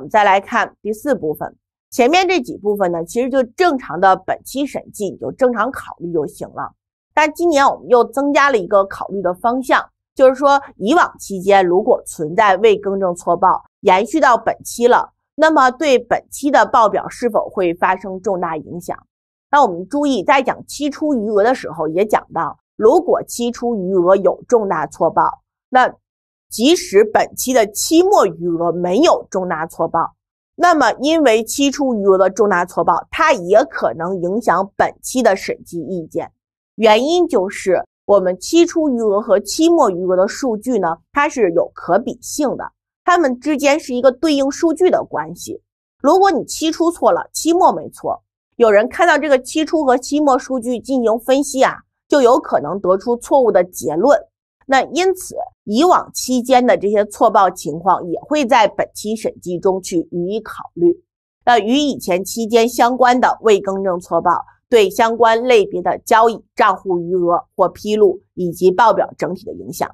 我们再来看第四部分，前面这几部分呢，其实就正常的本期审计你就正常考虑就行了。但今年我们又增加了一个考虑的方向，就是说以往期间如果存在未更正错报延续到本期了，那么对本期的报表是否会发生重大影响？那我们注意在讲期初余额的时候也讲到，如果期初余额有重大错报，那即使本期的期末余额没有重大错报，那么因为期初余额的重大错报，它也可能影响本期的审计意见。原因就是我们期初余额和期末余额的数据呢，它是有可比性的，它们之间是一个对应数据的关系。如果你期初错了，期末没错，有人看到这个期初和期末数据进行分析啊，就有可能得出错误的结论。那因此，以往期间的这些错报情况也会在本期审计中去予以考虑。那与以前期间相关的未更正错报对相关类别的交易、账户余额或披露以及报表整体的影响，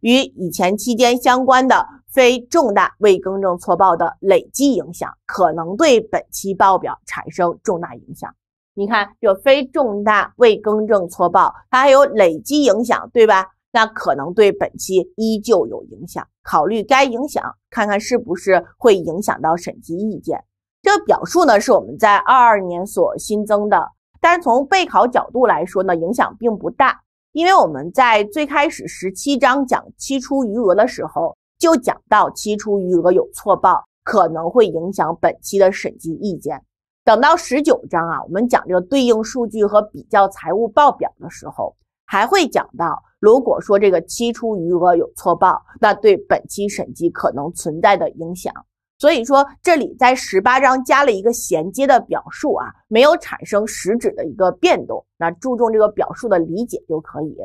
与以前期间相关的非重大未更正错报的累计影响，可能对本期报表产生重大影响。你看，这非重大未更正错报，它还有累积影响，对吧？那可能对本期依旧有影响，考虑该影响，看看是不是会影响到审计意见。这个表述呢，是我们在二二年所新增的，但是从备考角度来说呢，影响并不大，因为我们在最开始十七章讲期初余额的时候，就讲到期初余额有错报，可能会影响本期的审计意见。等到十九章啊，我们讲这个对应数据和比较财务报表的时候。还会讲到，如果说这个期初余额有错报，那对本期审计可能存在的影响。所以说，这里在十八章加了一个衔接的表述啊，没有产生实质的一个变动，那注重这个表述的理解就可以。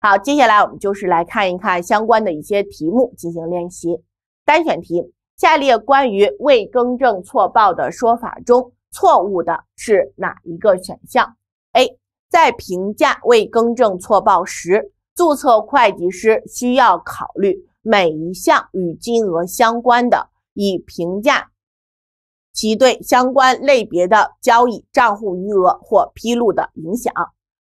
好，接下来我们就是来看一看相关的一些题目进行练习。单选题：下列关于未更正错报的说法中，错误的是哪一个选项？A。在评价未更正错报时，注册会计师需要考虑每一项与金额相关的，以评价其对相关类别的交易账户余额或披露的影响。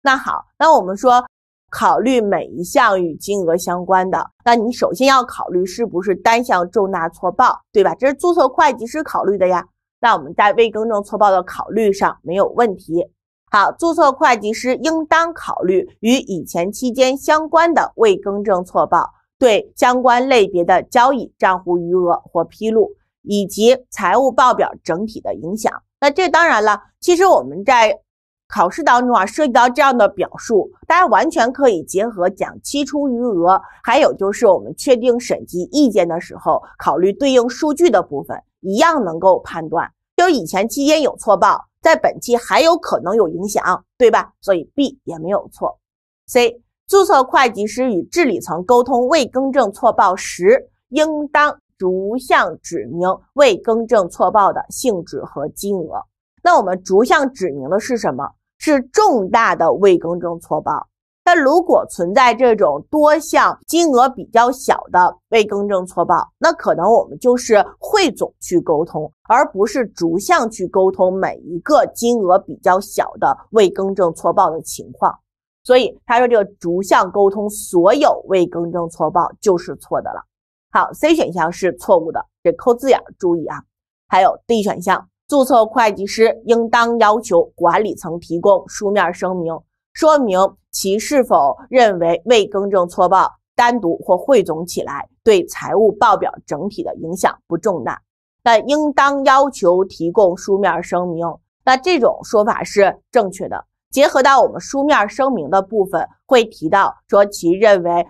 那好，那我们说考虑每一项与金额相关的，那你首先要考虑是不是单项重大错报，对吧？这是注册会计师考虑的呀。那我们在未更正错报的考虑上没有问题。好，注册会计师应当考虑与以前期间相关的未更正错报对相关类别的交易、账户余额或披露以及财务报表整体的影响。那这当然了，其实我们在考试当中啊，涉及到这样的表述，大家完全可以结合讲期初余额，还有就是我们确定审计意见的时候，考虑对应数据的部分，一样能够判断，就以前期间有错报。在本期还有可能有影响，对吧？所以 B 也没有错。C 注册会计师与治理层沟通未更正错报时，应当逐项指明未更正错报的性质和金额。那我们逐项指明的是什么？是重大的未更正错报。但如果存在这种多项金额比较小的未更正错报，那可能我们就是汇总去沟通，而不是逐项去沟通每一个金额比较小的未更正错报的情况。所以他说这个逐项沟通所有未更正错报就是错的了。好，C 选项是错误的，这扣字眼注意啊。还有 D 选项，注册会计师应当要求管理层提供书面声明，说明。其是否认为未更正错报单独或汇总起来对财务报表整体的影响不重大，但应当要求提供书面声明。那这种说法是正确的。结合到我们书面声明的部分，会提到说其认为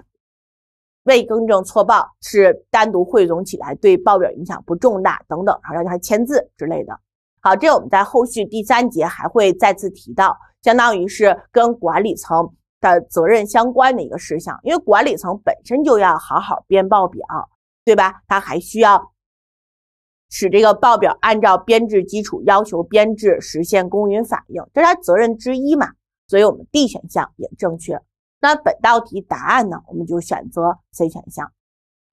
未更正错报是单独汇总起来对报表影响不重大等等，然后让他签字之类的。好，这我们在后续第三节还会再次提到，相当于是跟管理层的责任相关的一个事项，因为管理层本身就要好好编报表，对吧？他还需要使这个报表按照编制基础要求编制，实现公允反映，这是他责任之一嘛？所以，我们 D 选项也正确。那本道题答案呢，我们就选择 C 选项。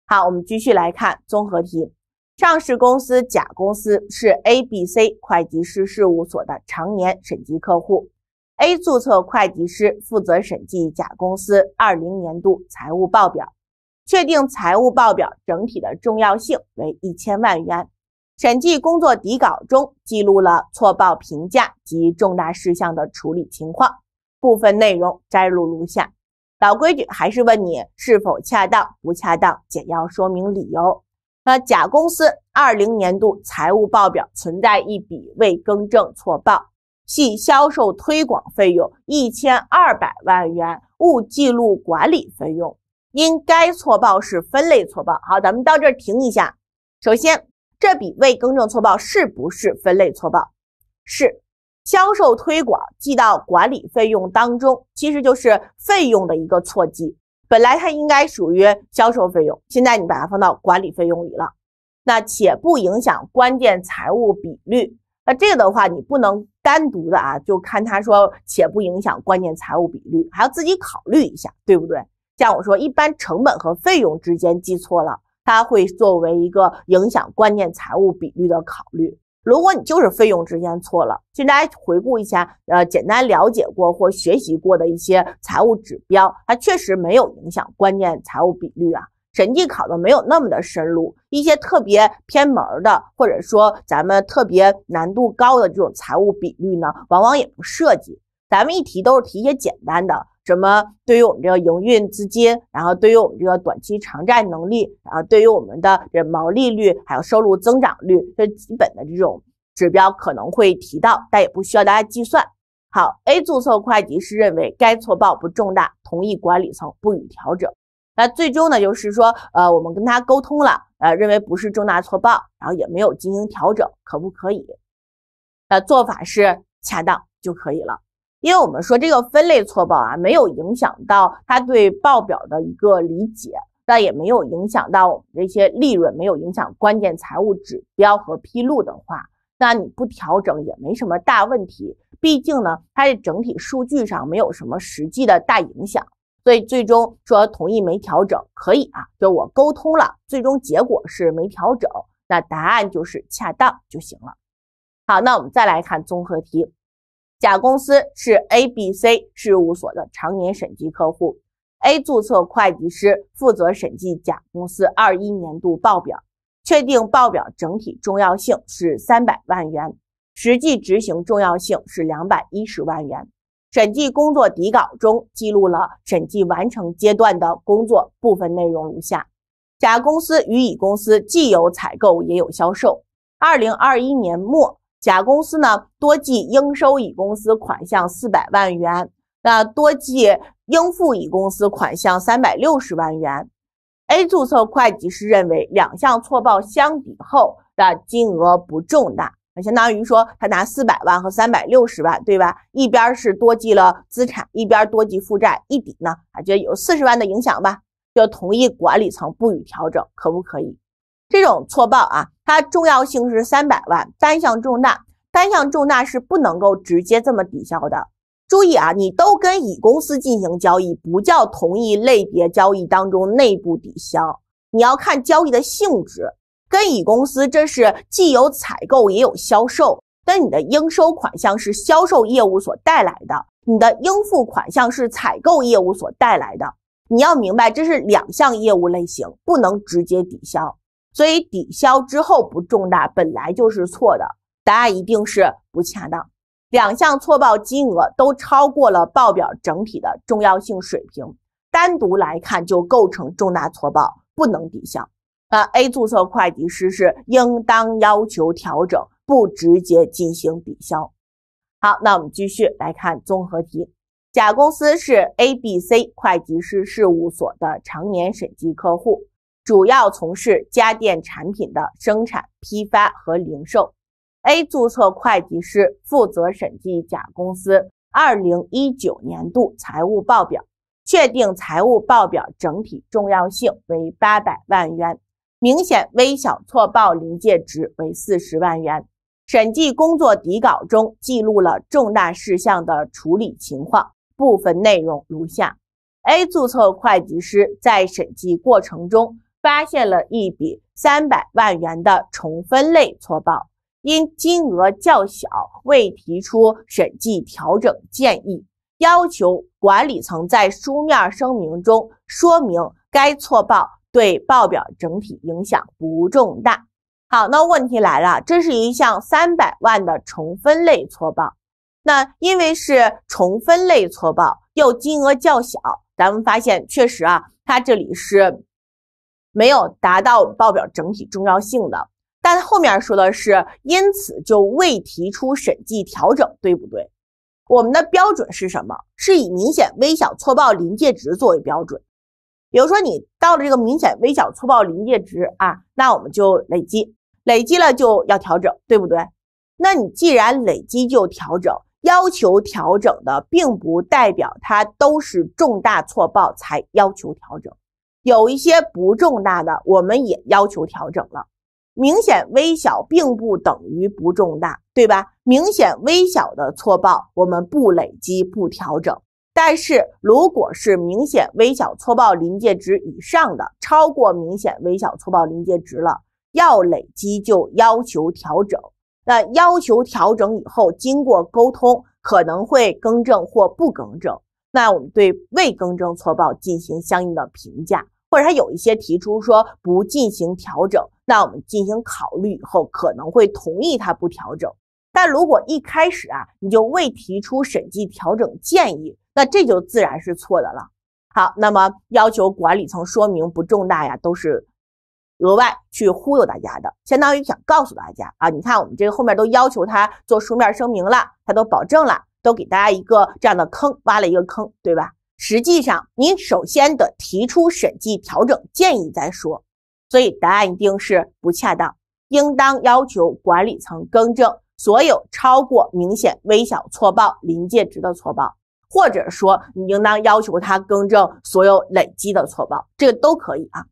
好，我们继续来看综合题。上市公司甲公司是 A B C 会计师事务所的常年审计客户，A 注册会计师负责审计甲公司二零年度财务报表，确定财务报表整体的重要性为一千万元。审计工作底稿中记录了错报评价及重大事项的处理情况，部分内容摘录如下。老规矩，还是问你是否恰当，不恰当，简要说明理由。那甲公司二零年度财务报表存在一笔未更正错报，系销售推广费用一千二百万元误记录管理费用，因该错报是分类错报。好，咱们到这儿停一下。首先，这笔未更正错报是不是分类错报？是，销售推广记到管理费用当中，其实就是费用的一个错记。本来它应该属于销售费用，现在你把它放到管理费用里了，那且不影响关键财务比率。那这个的话，你不能单独的啊，就看他说且不影响关键财务比率，还要自己考虑一下，对不对？像我说，一般成本和费用之间记错了，它会作为一个影响关键财务比率的考虑。如果你就是费用之间错了，其大家回顾一下，呃，简单了解过或学习过的一些财务指标，它确实没有影响关键财务比率啊。审计考的没有那么的深入，一些特别偏门的，或者说咱们特别难度高的这种财务比率呢，往往也不涉及。咱们一提都是提一些简单的。什么对于我们这个营运资金，然后对于我们这个短期偿债能力，然后对于我们的这毛利率，还有收入增长率，这基本的这种指标可能会提到，但也不需要大家计算。好，A 注册会计师认为该错报不重大，同意管理层不予调整。那最终呢，就是说，呃，我们跟他沟通了，呃，认为不是重大错报，然后也没有进行调整，可不可以？那做法是恰当就可以了。因为我们说这个分类错报啊，没有影响到他对报表的一个理解，那也没有影响到我们这些利润，没有影响关键财务指标和披露的话，那你不调整也没什么大问题。毕竟呢，它的整体数据上没有什么实际的大影响，所以最终说同意没调整可以啊，就我沟通了，最终结果是没调整，那答案就是恰当就行了。好，那我们再来看综合题。甲公司是 A B C 事务所的常年审计客户，A 注册会计师负责审计甲公司二一年度报表，确定报表整体重要性是三百万元，实际执行重要性是两百一十万元。审计工作底稿中记录了审计完成阶段的工作部分内容如下：甲公司与乙公司既有采购也有销售，二零二一年末。甲公司呢多记应收乙公司款项四百万元，那多记应付乙公司款项三百六十万元。A 注册会计师认为两项错报相比后的金额不重大，那相当于说他拿四百万和三百六十万，对吧？一边是多记了资产，一边多记负债，一笔呢，啊，觉得有四十万的影响吧，就同意管理层不予调整，可不可以？这种错报啊。它重要性是三百万，单项重大，单项重大是不能够直接这么抵消的。注意啊，你都跟乙公司进行交易，不叫同一类别交易当中内部抵消，你要看交易的性质。跟乙公司这是既有采购也有销售，但你的应收款项是销售业务所带来的，你的应付款项是采购业务所带来的，你要明白这是两项业务类型，不能直接抵消。所以抵消之后不重大，本来就是错的答案，一定是不恰当。两项错报金额都超过了报表整体的重要性水平，单独来看就构成重大错报，不能抵消。那 A 注册会计师是应当要求调整，不直接进行抵消。好，那我们继续来看综合题。甲公司是 ABC 会计师事务所的常年审计客户。主要从事家电产品的生产、批发和零售。A 注册会计师负责审计甲公司二零一九年度财务报表，确定财务报表整体重要性为八百万元，明显微小错报临界值为四十万元。审计工作底稿中记录了重大事项的处理情况，部分内容如下：A 注册会计师在审计过程中。发现了一笔三百万元的重分类错报，因金额较小，未提出审计调整建议，要求管理层在书面声明中说明该错报对报表整体影响不重大。好，那问题来了，这是一项三百万的重分类错报，那因为是重分类错报又金额较小，咱们发现确实啊，它这里是。没有达到报表整体重要性的，但后面说的是，因此就未提出审计调整，对不对？我们的标准是什么？是以明显微小错报临界值作为标准。比如说你到了这个明显微小错报临界值啊，那我们就累积，累积了就要调整，对不对？那你既然累积就调整，要求调整的并不代表它都是重大错报才要求调整。有一些不重大的，我们也要求调整了。明显微小并不等于不重大，对吧？明显微小的错报，我们不累积不调整。但是，如果是明显微小错报临界值以上的，超过明显微小错报临界值了，要累积就要求调整。那要求调整以后，经过沟通，可能会更正或不更正。那我们对未更正错报进行相应的评价，或者他有一些提出说不进行调整，那我们进行考虑以后可能会同意他不调整。但如果一开始啊你就未提出审计调整建议，那这就自然是错的了。好，那么要求管理层说明不重大呀，都是额外去忽悠大家的，相当于想告诉大家啊，你看我们这个后面都要求他做书面声明了，他都保证了。都给大家一个这样的坑，挖了一个坑，对吧？实际上，你首先得提出审计调整建议再说，所以答案一定是不恰当，应当要求管理层更正所有超过明显微小错报临界值的错报，或者说你应当要求他更正所有累积的错报，这个都可以啊。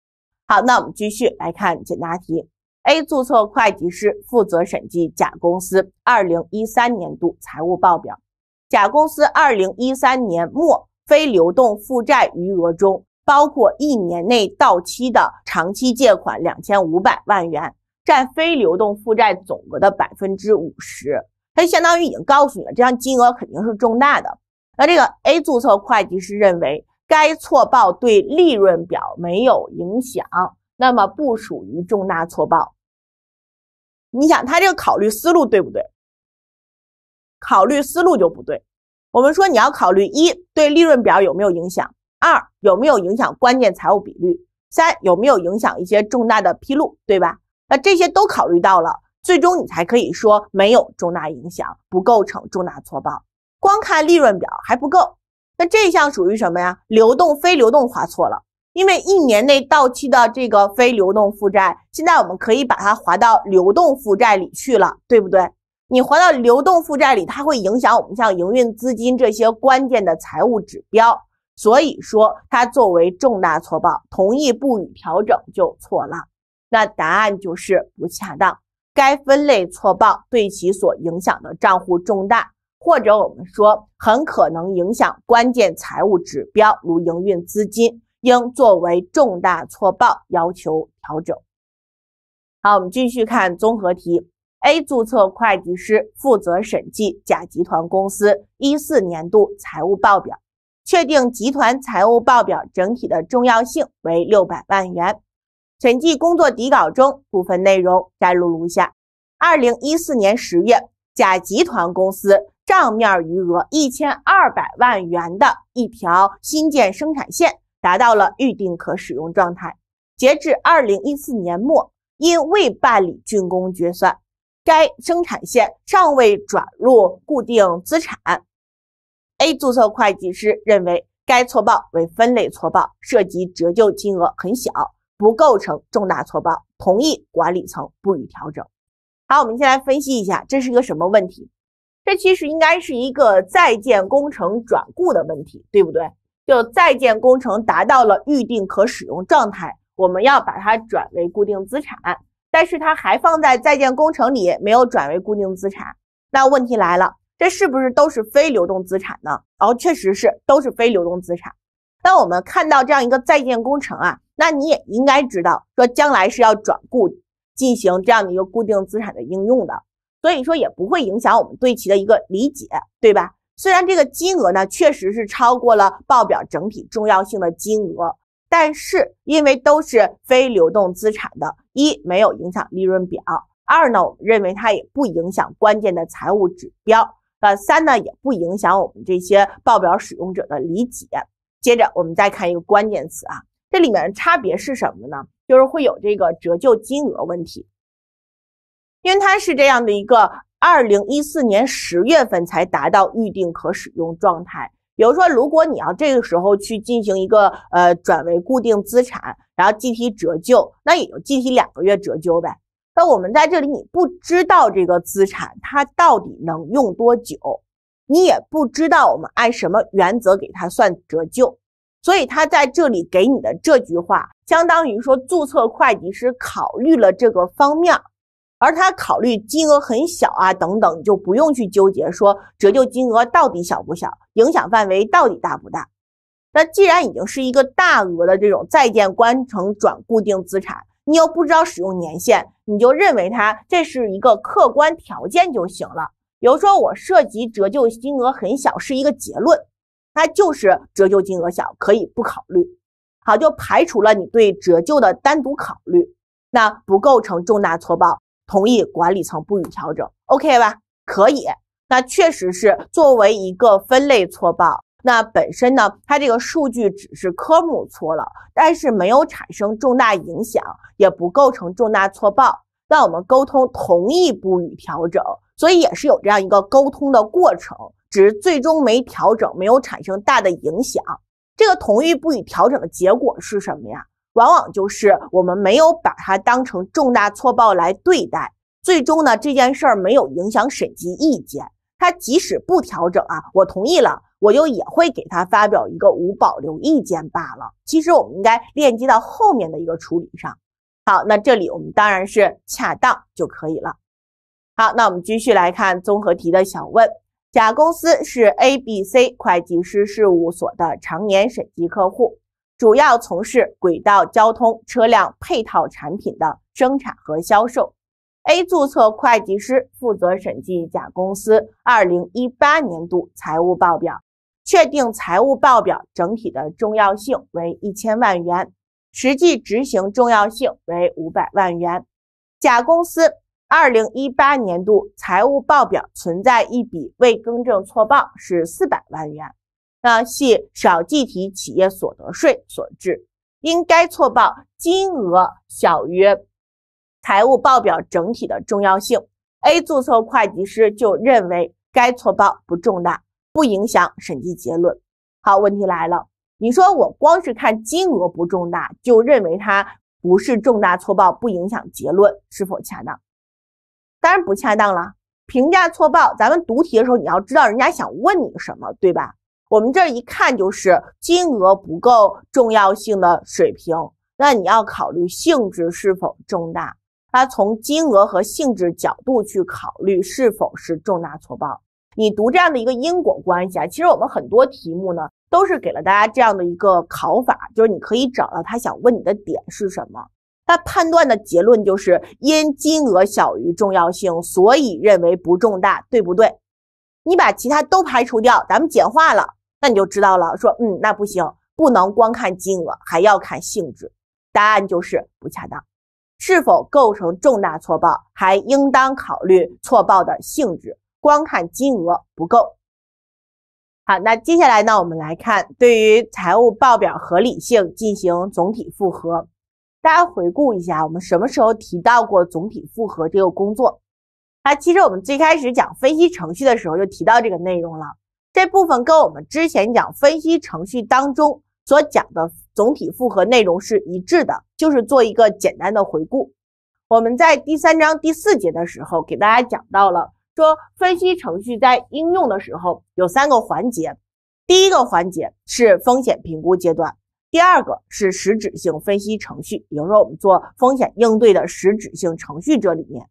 好，那我们继续来看简答题。A 注册会计师负责审计甲公司二零一三年度财务报表。甲公司二零一三年末非流动负债余额中，包括一年内到期的长期借款两千五百万元，占非流动负债总额的百分之五十。它相当于已经告诉你了，这项金额肯定是重大的。那这个 A 注册会计师认为该错报对利润表没有影响，那么不属于重大错报。你想，他这个考虑思路对不对？考虑思路就不对。我们说你要考虑：一对利润表有没有影响；二有没有影响关键财务比率；三有没有影响一些重大的披露，对吧？那这些都考虑到了，最终你才可以说没有重大影响，不构成重大错报。光看利润表还不够。那这项属于什么呀？流动非流动划错了，因为一年内到期的这个非流动负债，现在我们可以把它划到流动负债里去了，对不对？你还到流动负债里，它会影响我们像营运资金这些关键的财务指标，所以说它作为重大错报，同意不予调整就错了。那答案就是不恰当，该分类错报对其所影响的账户重大，或者我们说很可能影响关键财务指标，如营运资金，应作为重大错报要求调整。好，我们继续看综合题。A 注册会计师负责审计甲集团公司一四年度财务报表，确定集团财务报表整体的重要性为六百万元。审计工作底稿中部分内容摘录如下：二零一四年十月，甲集团公司账面余额一千二百万元的一条新建生产线达到了预定可使用状态，截至二零一四年末，因未办理竣工决算。该生产线尚未转入固定资产。A 注册会计师认为该错报为分类错报，涉及折旧金额很小，不构成重大错报，同意管理层不予调整。好，我们先来分析一下这是一个什么问题？这其实应该是一个在建工程转固的问题，对不对？就在建工程达到了预定可使用状态，我们要把它转为固定资产。但是它还放在在建工程里，没有转为固定资产。那问题来了，这是不是都是非流动资产呢？然后确实是都是非流动资产。那我们看到这样一个在建工程啊，那你也应该知道，说将来是要转固，进行这样的一个固定资产的应用的。所以说也不会影响我们对其的一个理解，对吧？虽然这个金额呢，确实是超过了报表整体重要性的金额。但是，因为都是非流动资产的，一没有影响利润表；二呢，我们认为它也不影响关键的财务指标；那三呢，也不影响我们这些报表使用者的理解。接着，我们再看一个关键词啊，这里面差别是什么呢？就是会有这个折旧金额问题，因为它是这样的一个，二零一四年十月份才达到预定可使用状态。比如说，如果你要这个时候去进行一个呃转为固定资产，然后计提折旧，那也就计提两个月折旧呗。那我们在这里，你不知道这个资产它到底能用多久，你也不知道我们按什么原则给它算折旧，所以它在这里给你的这句话，相当于说注册会计师考虑了这个方面。而他考虑金额很小啊，等等，你就不用去纠结说折旧金额到底小不小，影响范围到底大不大。那既然已经是一个大额的这种在建工程转固定资产，你又不知道使用年限，你就认为它这是一个客观条件就行了。比如说我涉及折旧金额很小是一个结论，它就是折旧金额小可以不考虑，好就排除了你对折旧的单独考虑，那不构成重大错报。同意管理层不予调整，OK 吧？可以，那确实是作为一个分类错报，那本身呢，它这个数据只是科目错了，但是没有产生重大影响，也不构成重大错报。那我们沟通同意不予调整，所以也是有这样一个沟通的过程，只是最终没调整，没有产生大的影响。这个同意不予调整的结果是什么呀？往往就是我们没有把它当成重大错报来对待，最终呢，这件事儿没有影响审计意见。他即使不调整啊，我同意了，我就也会给他发表一个无保留意见罢了。其实我们应该链接到后面的一个处理上。好，那这里我们当然是恰当就可以了。好，那我们继续来看综合题的小问。甲公司是 A B C 会计师事务所的常年审计客户。主要从事轨道交通车辆配套产品的生产和销售。A 注册会计师负责审计甲公司2018年度财务报表，确定财务报表整体的重要性为一千万元，实际执行重要性为五百万元。甲公司2018年度财务报表存在一笔未更正错报，是四百万元。那系少计提企业所得税所致，因该错报金额小于财务报表整体的重要性，A 注册会计师就认为该错报不重大，不影响审计结论。好，问题来了，你说我光是看金额不重大，就认为它不是重大错报，不影响结论是否恰当？当然不恰当了。评价错报，咱们读题的时候你要知道人家想问你什么，对吧？我们这一看就是金额不够重要性的水平，那你要考虑性质是否重大。它从金额和性质角度去考虑是否是重大错报。你读这样的一个因果关系啊，其实我们很多题目呢都是给了大家这样的一个考法，就是你可以找到他想问你的点是什么。他判断的结论就是因金额小于重要性，所以认为不重大，对不对？你把其他都排除掉，咱们简化了。那你就知道了，说嗯，那不行，不能光看金额，还要看性质。答案就是不恰当，是否构成重大错报还应当考虑错报的性质，光看金额不够。好，那接下来呢，我们来看对于财务报表合理性进行总体复核。大家回顾一下，我们什么时候提到过总体复核这个工作？啊，其实我们最开始讲分析程序的时候就提到这个内容了。这部分跟我们之前讲分析程序当中所讲的总体复合内容是一致的，就是做一个简单的回顾。我们在第三章第四节的时候给大家讲到了，说分析程序在应用的时候有三个环节，第一个环节是风险评估阶段，第二个是实质性分析程序，比如说我们做风险应对的实质性程序，这里面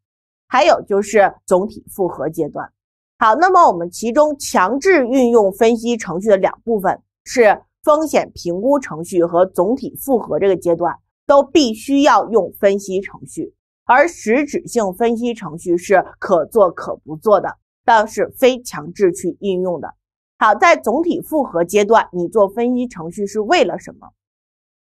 还有就是总体复核阶段。好，那么我们其中强制运用分析程序的两部分是风险评估程序和总体复核这个阶段，都必须要用分析程序，而实质性分析程序是可做可不做的，但是非强制去应用的。好，在总体复核阶段，你做分析程序是为了什么？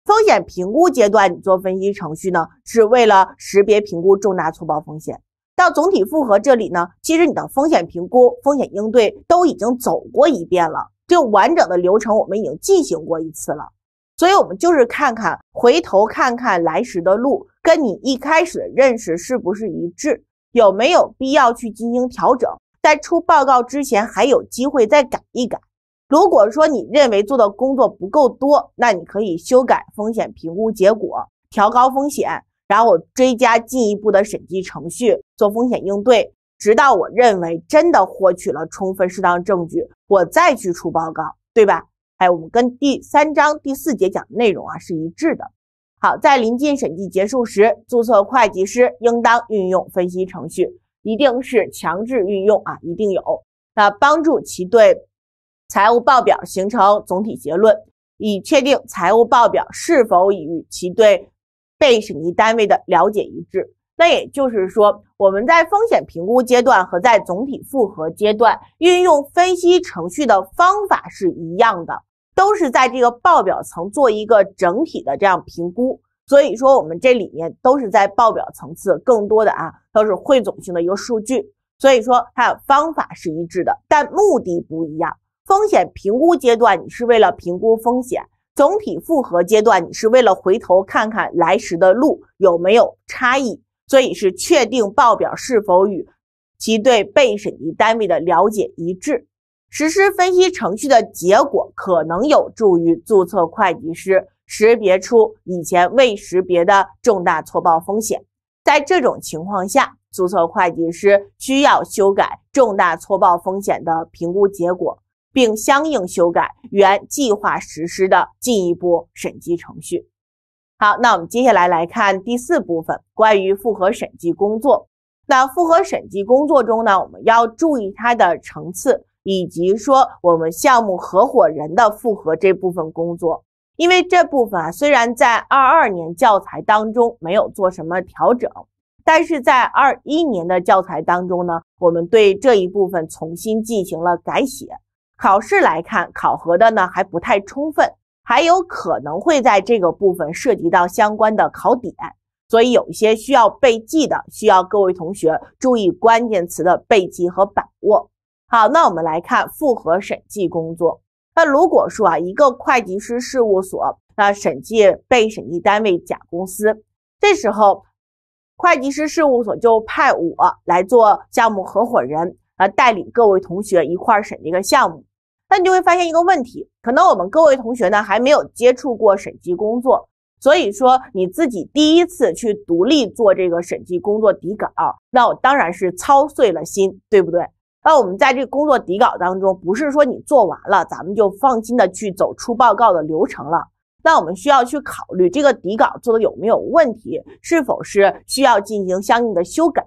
风险评估阶段你做分析程序呢，是为了识别、评估重大错报风险。到总体复核这里呢，其实你的风险评估、风险应对都已经走过一遍了，这完整的流程我们已经进行过一次了，所以我们就是看看，回头看看来时的路，跟你一开始认识是不是一致，有没有必要去进行调整，在出报告之前还有机会再改一改。如果说你认为做的工作不够多，那你可以修改风险评估结果，调高风险。然后我追加进一步的审计程序，做风险应对，直到我认为真的获取了充分适当证据，我再去出报告，对吧？哎，我们跟第三章第四节讲的内容啊是一致的。好，在临近审计结束时，注册会计师应当运用分析程序，一定是强制运用啊，一定有，那帮助其对财务报表形成总体结论，以确定财务报表是否与其对。被审计单位的了解一致，那也就是说，我们在风险评估阶段和在总体复核阶段运用分析程序的方法是一样的，都是在这个报表层做一个整体的这样评估。所以说，我们这里面都是在报表层次更多的啊，都是汇总性的一个数据。所以说，它方法是一致的，但目的不一样。风险评估阶段，你是为了评估风险。总体复核阶段，你是为了回头看看来时的路有没有差异，所以是确定报表是否与其对被审计单位的了解一致。实施分析程序的结果可能有助于注册会计师识别出以前未识别的重大错报风险。在这种情况下，注册会计师需要修改重大错报风险的评估结果。并相应修改原计划实施的进一步审计程序。好，那我们接下来来看第四部分关于复核审计工作。那复核审计工作中呢，我们要注意它的层次，以及说我们项目合伙人的复核这部分工作。因为这部分啊，虽然在二二年教材当中没有做什么调整，但是在二一年的教材当中呢，我们对这一部分重新进行了改写。考试来看考核的呢还不太充分，还有可能会在这个部分涉及到相关的考点，所以有一些需要背记的，需要各位同学注意关键词的背记和把握。好，那我们来看复合审计工作。那如果说啊一个会计师事务所那审计被审计单位甲公司，这时候会计师事务所就派我来做项目合伙人。啊，带领各位同学一块审这个项目，那你就会发现一个问题，可能我们各位同学呢还没有接触过审计工作，所以说你自己第一次去独立做这个审计工作底稿，那我当然是操碎了心，对不对？那我们在这个工作底稿当中，不是说你做完了，咱们就放心的去走出报告的流程了，那我们需要去考虑这个底稿做的有没有问题，是否是需要进行相应的修改。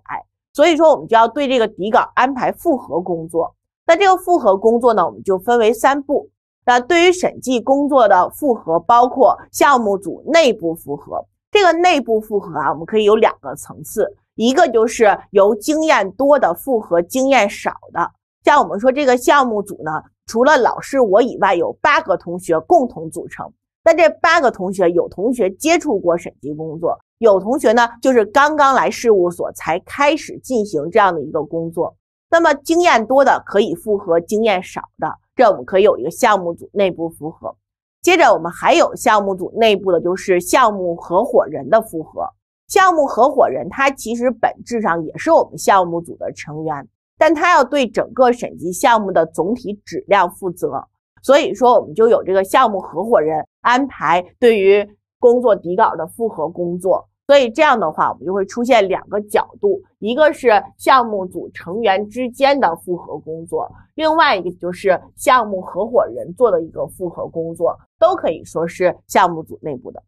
所以说，我们就要对这个底稿安排复核工作。那这个复核工作呢，我们就分为三步。那对于审计工作的复核，包括项目组内部复核。这个内部复核啊，我们可以有两个层次，一个就是由经验多的复核经验少的。像我们说这个项目组呢，除了老师我以外，有八个同学共同组成。那这八个同学，有同学接触过审计工作。有同学呢，就是刚刚来事务所才开始进行这样的一个工作。那么经验多的可以复核，经验少的，这我们可以有一个项目组内部复核。接着我们还有项目组内部的，就是项目合伙人的复核。项目合伙人他其实本质上也是我们项目组的成员，但他要对整个审计项目的总体质量负责。所以说，我们就有这个项目合伙人安排对于。工作底稿的复核工作，所以这样的话，我们就会出现两个角度，一个是项目组成员之间的复核工作，另外一个就是项目合伙人做的一个复核工作，都可以说是项目组内部的。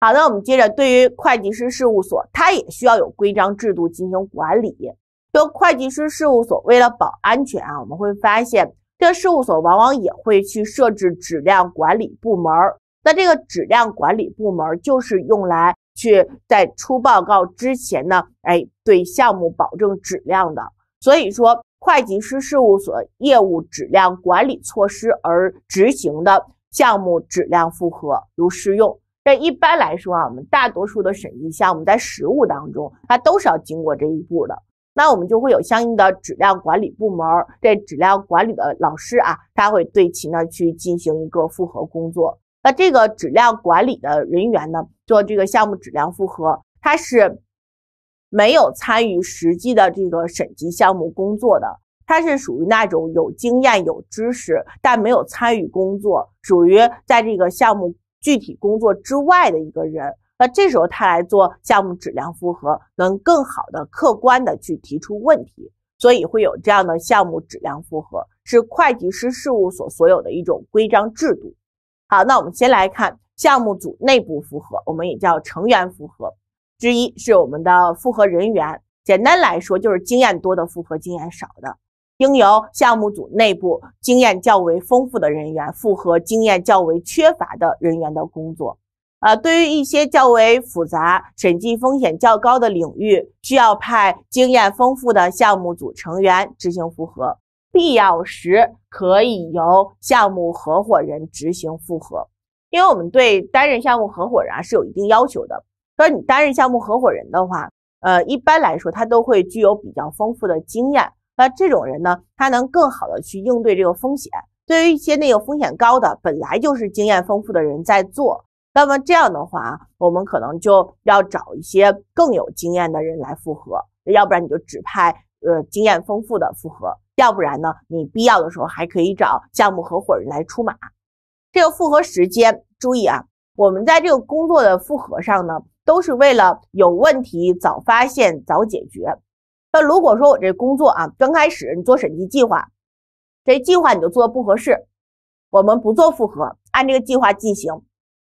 好的，我们接着对于会计师事务所，它也需要有规章制度进行管理。就会计师事务所为了保安全啊，我们会发现这事务所往往也会去设置质量管理部门儿。那这个质量管理部门就是用来去在出报告之前呢，哎，对项目保证质量的。所以说，会计师事务所业务质量管理措施而执行的项目质量复核如适用。这一般来说啊，我们大多数的审计项目在实务当中，它都是要经过这一步的。那我们就会有相应的质量管理部门，这质量管理的老师啊，他会对其呢去进行一个复核工作。那这个质量管理的人员呢，做这个项目质量复核，他是没有参与实际的这个审计项目工作的，他是属于那种有经验、有知识，但没有参与工作，属于在这个项目具体工作之外的一个人。那这时候他来做项目质量复核，能更好的客观的去提出问题，所以会有这样的项目质量复核，是会计师事务所所有的一种规章制度。好，那我们先来看项目组内部复核，我们也叫成员复核。之一是我们的复核人员，简单来说就是经验多的复核经验少的，应由项目组内部经验较为丰富的人员复核经验较为缺乏的人员的工作。啊，对于一些较为复杂、审计风险较高的领域，需要派经验丰富的项目组成员执行复核。必要时可以由项目合伙人执行复核，因为我们对担任项目合伙人啊是有一定要求的。说你担任项目合伙人的话，呃，一般来说他都会具有比较丰富的经验。那这种人呢，他能更好的去应对这个风险。对于一些那个风险高的，本来就是经验丰富的人在做，那么这样的话，我们可能就要找一些更有经验的人来复核，要不然你就只派。呃，经验丰富的复核，要不然呢，你必要的时候还可以找项目合伙人来出马。这个复核时间，注意啊，我们在这个工作的复核上呢，都是为了有问题早发现早解决。那如果说我这工作啊，刚开始你做审计计划，这计划你就做的不合适，我们不做复核，按这个计划进行。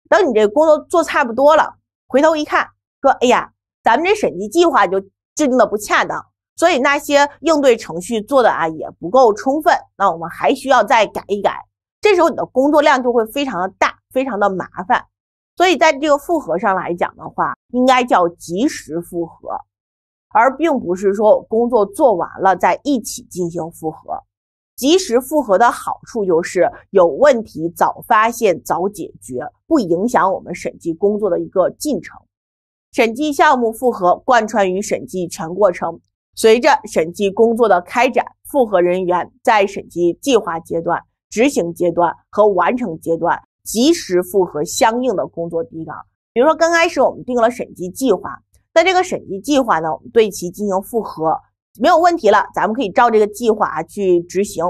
等你这工作做差不多了，回头一看，说，哎呀，咱们这审计计划就制定的不恰当。所以那些应对程序做的啊也不够充分，那我们还需要再改一改。这时候你的工作量就会非常的大，非常的麻烦。所以在这个复核上来讲的话，应该叫及时复核，而并不是说工作做完了再一起进行复核。及时复核的好处就是有问题早发现早解决，不影响我们审计工作的一个进程。审计项目复核贯穿于审计全过程。随着审计工作的开展，复核人员在审计计划阶段、执行阶段和完成阶段及时复核相应的工作底稿。比如说，刚开始我们定了审计计划，那这个审计计划呢，我们对其进行复核，没有问题了，咱们可以照这个计划去执行，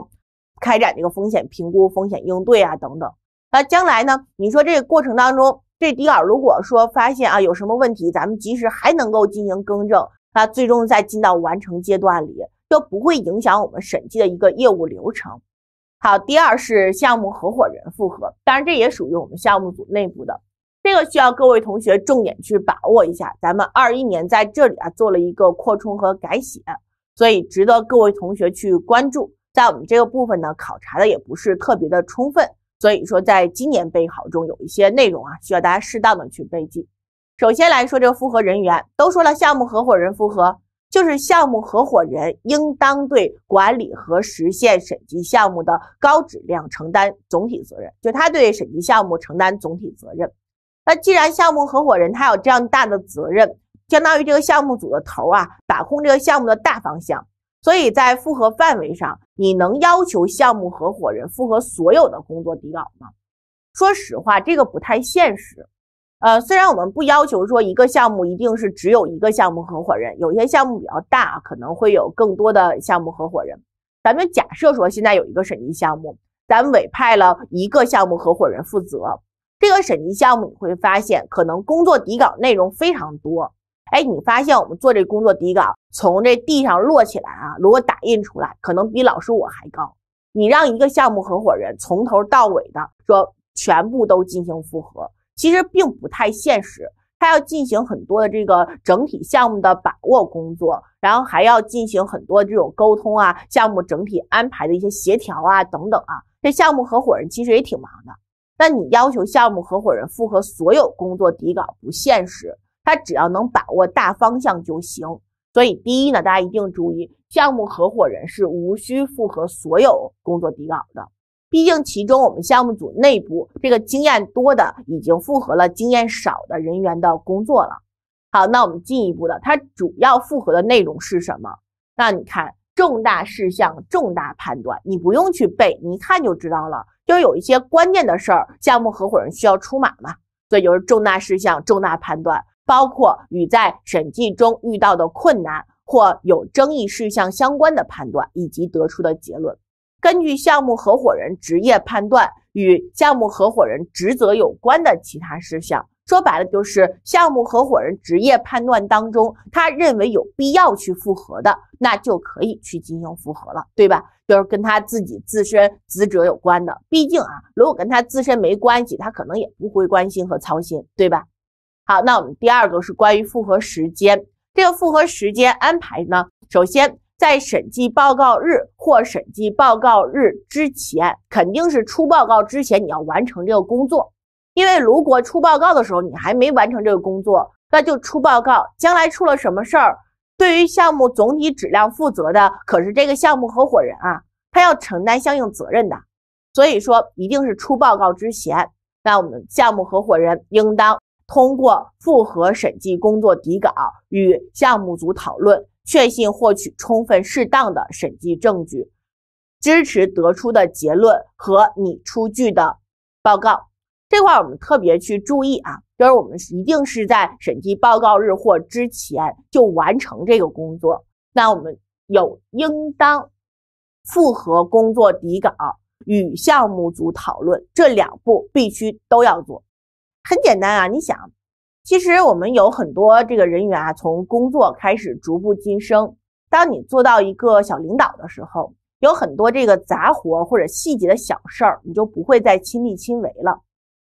开展这个风险评估、风险应对啊等等。那将来呢，你说这个过程当中，这底稿如果说发现啊有什么问题，咱们及时还能够进行更正。那最终在进到完成阶段里，就不会影响我们审计的一个业务流程。好，第二是项目合伙人复核，当然这也属于我们项目组内部的，这个需要各位同学重点去把握一下。咱们二一年在这里啊做了一个扩充和改写，所以值得各位同学去关注。在我们这个部分呢，考察的也不是特别的充分，所以说在今年备考中有一些内容啊，需要大家适当的去背记。首先来说，这个复合人员都说了，项目合伙人复合，就是项目合伙人应当对管理和实现审计项目的高质量承担总体责任，就他对审计项目承担总体责任。那既然项目合伙人他有这样大的责任，相当于这个项目组的头啊，把控这个项目的大方向。所以在复合范围上，你能要求项目合伙人复合所有的工作底稿吗？说实话，这个不太现实。呃，虽然我们不要求说一个项目一定是只有一个项目合伙人，有些项目比较大，可能会有更多的项目合伙人。咱们假设说现在有一个审计项目，咱委派了一个项目合伙人负责这个审计项目，你会发现可能工作底稿内容非常多。哎，你发现我们做这工作底稿从这地上摞起来啊，如果打印出来，可能比老师我还高。你让一个项目合伙人从头到尾的说全部都进行复核。其实并不太现实，他要进行很多的这个整体项目的把握工作，然后还要进行很多这种沟通啊、项目整体安排的一些协调啊等等啊。这项目合伙人其实也挺忙的，那你要求项目合伙人复合所有工作底稿不现实，他只要能把握大方向就行。所以第一呢，大家一定注意，项目合伙人是无需复合所有工作底稿的。毕竟，其中我们项目组内部这个经验多的已经复合了经验少的人员的工作了。好，那我们进一步的，它主要复合的内容是什么？那你看，重大事项、重大判断，你不用去背，你一看就知道了。就是有一些关键的事儿，项目合伙人需要出马嘛，所以就是重大事项、重大判断，包括与在审计中遇到的困难或有争议事项相关的判断以及得出的结论。根据项目合伙人职业判断与项目合伙人职责有关的其他事项，说白了就是项目合伙人职业判断当中他认为有必要去复核的，那就可以去进行复核了，对吧？就是跟他自己自身职责有关的。毕竟啊，如果跟他自身没关系，他可能也不会关心和操心，对吧？好，那我们第二个是关于复核时间，这个复核时间安排呢，首先。在审计报告日或审计报告日之前，肯定是出报告之前你要完成这个工作，因为如果出报告的时候你还没完成这个工作，那就出报告。将来出了什么事儿，对于项目总体质量负责的可是这个项目合伙人啊，他要承担相应责任的。所以说，一定是出报告之前，那我们项目合伙人应当通过复核审计工作底稿与项目组讨论。确信获取充分适当的审计证据，支持得出的结论和你出具的报告。这块我们特别去注意啊，就是我们一定是在审计报告日或之前就完成这个工作。那我们有应当复核工作底稿与项目组讨论这两步必须都要做。很简单啊，你想。其实我们有很多这个人员啊，从工作开始逐步晋升。当你做到一个小领导的时候，有很多这个杂活或者细节的小事儿，你就不会再亲力亲为了。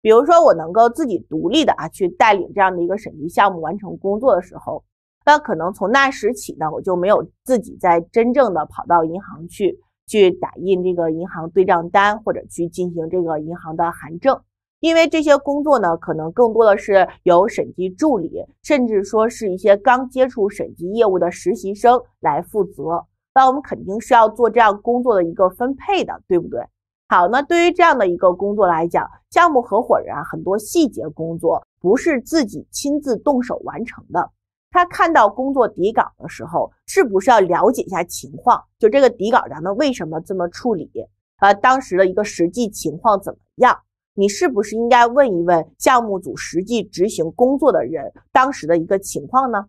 比如说，我能够自己独立的啊，去带领这样的一个审计项目完成工作的时候，那可能从那时起呢，我就没有自己在真正的跑到银行去去打印这个银行对账单，或者去进行这个银行的函证。因为这些工作呢，可能更多的是由审计助理，甚至说是一些刚接触审计业务的实习生来负责。那我们肯定是要做这样工作的一个分配的，对不对？好，那对于这样的一个工作来讲，项目合伙人啊，很多细节工作不是自己亲自动手完成的。他看到工作底稿的时候，是不是要了解一下情况？就这个底稿，咱们为什么这么处理？和当时的一个实际情况怎么样？你是不是应该问一问项目组实际执行工作的人当时的一个情况呢？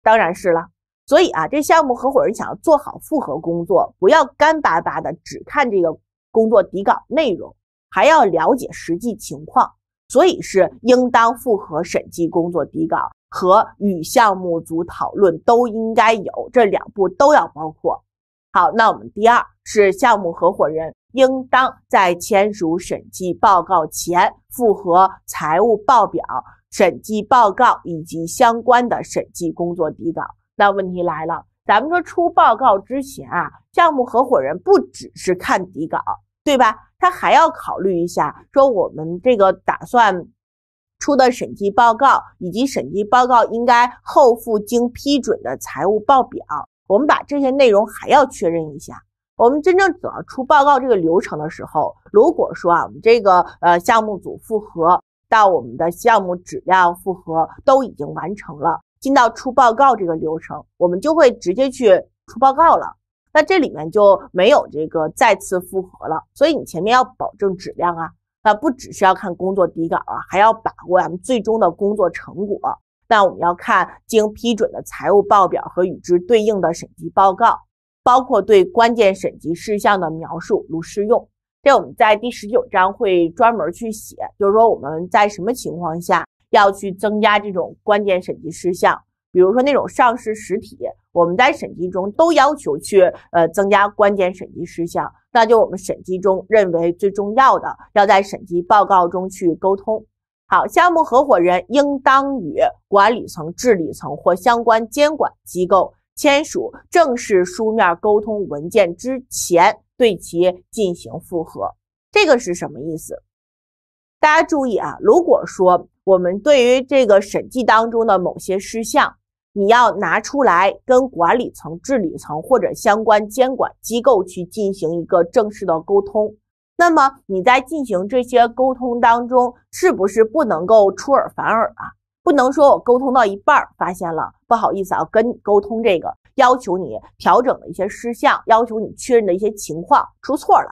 当然是了。所以啊，这项目合伙人想要做好复核工作，不要干巴巴的只看这个工作底稿内容，还要了解实际情况。所以是应当复核审计工作底稿和与项目组讨论都应该有这两步都要包括。好，那我们第二是项目合伙人。应当在签署审计报告前复核财务报表、审计报告以及相关的审计工作底稿。那问题来了，咱们说出报告之前啊，项目合伙人不只是看底稿，对吧？他还要考虑一下，说我们这个打算出的审计报告以及审计报告应该后附经批准的财务报表，我们把这些内容还要确认一下。我们真正走到出报告这个流程的时候，如果说啊，我们这个呃项目组复核到我们的项目质量复核都已经完成了，进到出报告这个流程，我们就会直接去出报告了。那这里面就没有这个再次复核了。所以你前面要保证质量啊，那不只是要看工作底稿啊，还要把握我们最终的工作成果。那我们要看经批准的财务报表和与之对应的审计报告。包括对关键审计事项的描述如适用，这我们在第十九章会专门去写，就是说我们在什么情况下要去增加这种关键审计事项，比如说那种上市实体，我们在审计中都要求去呃增加关键审计事项，那就我们审计中认为最重要的要在审计报告中去沟通。好，项目合伙人应当与管理层、治理层或相关监管机构。签署正式书面沟通文件之前，对其进行复核，这个是什么意思？大家注意啊，如果说我们对于这个审计当中的某些事项，你要拿出来跟管理层、治理层或者相关监管机构去进行一个正式的沟通，那么你在进行这些沟通当中，是不是不能够出尔反尔啊？不能说我沟通到一半儿，发现了不好意思啊，跟你沟通这个要求你调整的一些事项，要求你确认的一些情况出错了，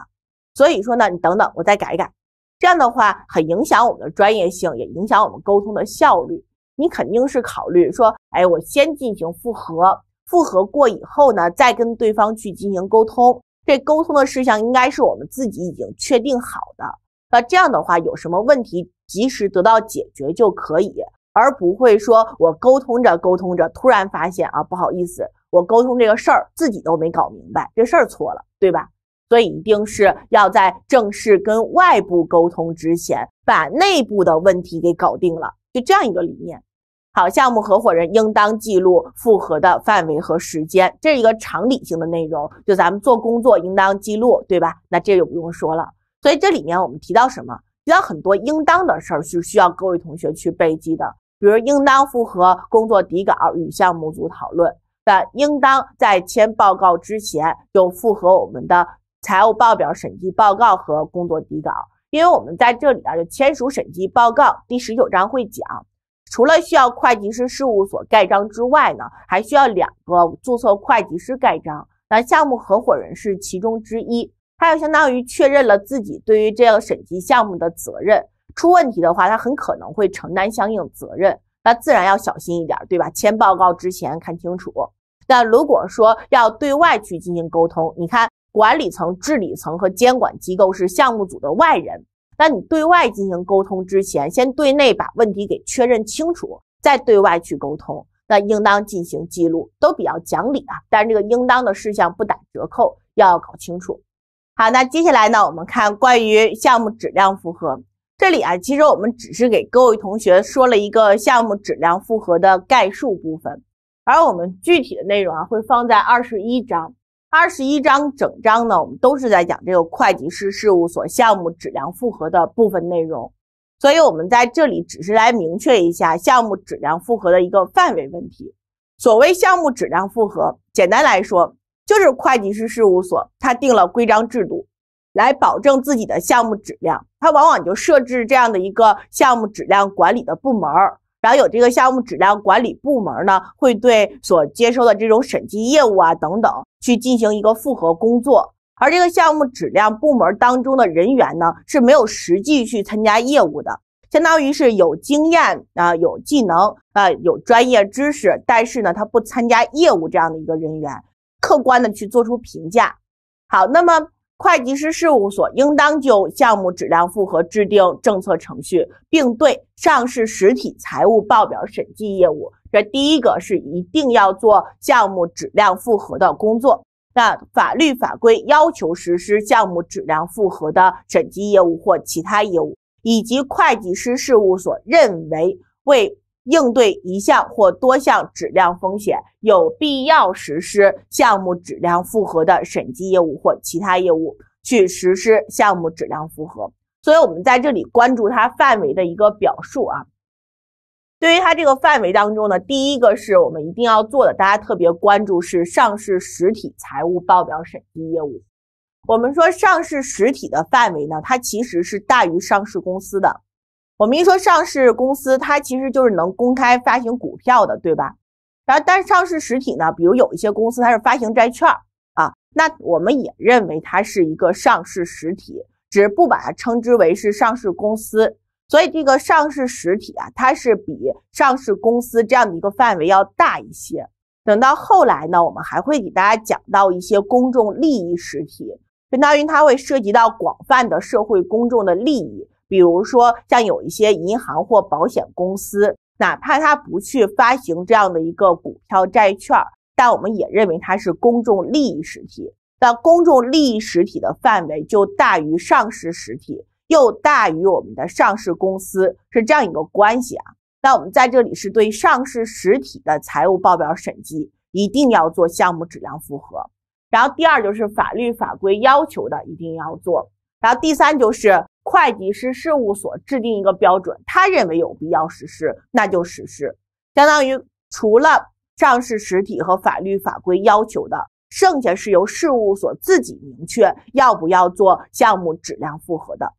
所以说呢，你等等我再改一改，这样的话很影响我们的专业性，也影响我们沟通的效率。你肯定是考虑说，哎，我先进行复核，复核过以后呢，再跟对方去进行沟通。这沟通的事项应该是我们自己已经确定好的，那这样的话有什么问题及时得到解决就可以。而不会说我沟通着沟通着，突然发现啊，不好意思，我沟通这个事儿自己都没搞明白，这事儿错了，对吧？所以一定是要在正式跟外部沟通之前，把内部的问题给搞定了，就这样一个理念。好，项目合伙人应当记录复核的范围和时间，这是一个常理性的内容。就咱们做工作应当记录，对吧？那这就不用说了。所以这里面我们提到什么？提到很多应当的事儿是需要各位同学去背记的。比如，应当复核工作底稿与项目组讨论，但应当在签报告之前就复核我们的财务报表审计报告和工作底稿。因为我们在这里啊就签署审计报告第十九章会讲，除了需要会计师事务所盖章之外呢，还需要两个注册会计师盖章。那项目合伙人是其中之一，他就相当于确认了自己对于这个审计项目的责任。出问题的话，他很可能会承担相应责任，那自然要小心一点，对吧？签报告之前看清楚。那如果说要对外去进行沟通，你看管理层、治理层和监管机构是项目组的外人，那你对外进行沟通之前，先对内把问题给确认清楚，再对外去沟通。那应当进行记录，都比较讲理啊。但是这个应当的事项不打折扣，要搞清楚。好，那接下来呢，我们看关于项目质量符合。这里啊，其实我们只是给各位同学说了一个项目质量复核的概述部分，而我们具体的内容啊，会放在二十一章。二十一章整章呢，我们都是在讲这个会计师事务所项目质量复核的部分内容。所以，我们在这里只是来明确一下项目质量复核的一个范围问题。所谓项目质量复核，简单来说，就是会计师事务所它定了规章制度。来保证自己的项目质量，他往往就设置这样的一个项目质量管理的部门儿，然后有这个项目质量管理部门呢，会对所接收的这种审计业务啊等等去进行一个复核工作。而这个项目质量部门当中的人员呢，是没有实际去参加业务的，相当于是有经验啊、有技能啊、有专业知识，但是呢，他不参加业务这样的一个人员，客观的去做出评价。好，那么。会计师事务所应当就项目质量复核制定政策程序，并对上市实体财务报表审计业务，这第一个是一定要做项目质量复核的工作。那法律法规要求实施项目质量复核的审计业务或其他业务，以及会计师事务所认为为。应对一项或多项质量风险，有必要实施项目质量复核的审计业务或其他业务，去实施项目质量复核。所以，我们在这里关注它范围的一个表述啊。对于它这个范围当中呢，第一个是我们一定要做的，大家特别关注是上市实体财务报表审计业务。我们说上市实体的范围呢，它其实是大于上市公司的。我们一说上市公司，它其实就是能公开发行股票的，对吧？然后，但是上市实体呢，比如有一些公司它是发行债券儿啊，那我们也认为它是一个上市实体，只是不把它称之为是上市公司。所以，这个上市实体啊，它是比上市公司这样的一个范围要大一些。等到后来呢，我们还会给大家讲到一些公众利益实体，相当于它会涉及到广泛的社会公众的利益。比如说，像有一些银行或保险公司，哪怕它不去发行这样的一个股票债券，但我们也认为它是公众利益实体。那公众利益实体的范围就大于上市实体，又大于我们的上市公司，是这样一个关系啊。那我们在这里是对上市实体的财务报表审计，一定要做项目质量复核。然后第二就是法律法规要求的，一定要做。然后第三就是。会计师事务所制定一个标准，他认为有必要实施，那就实施。相当于除了上市实体和法律法规要求的，剩下是由事务所自己明确要不要做项目质量复核的。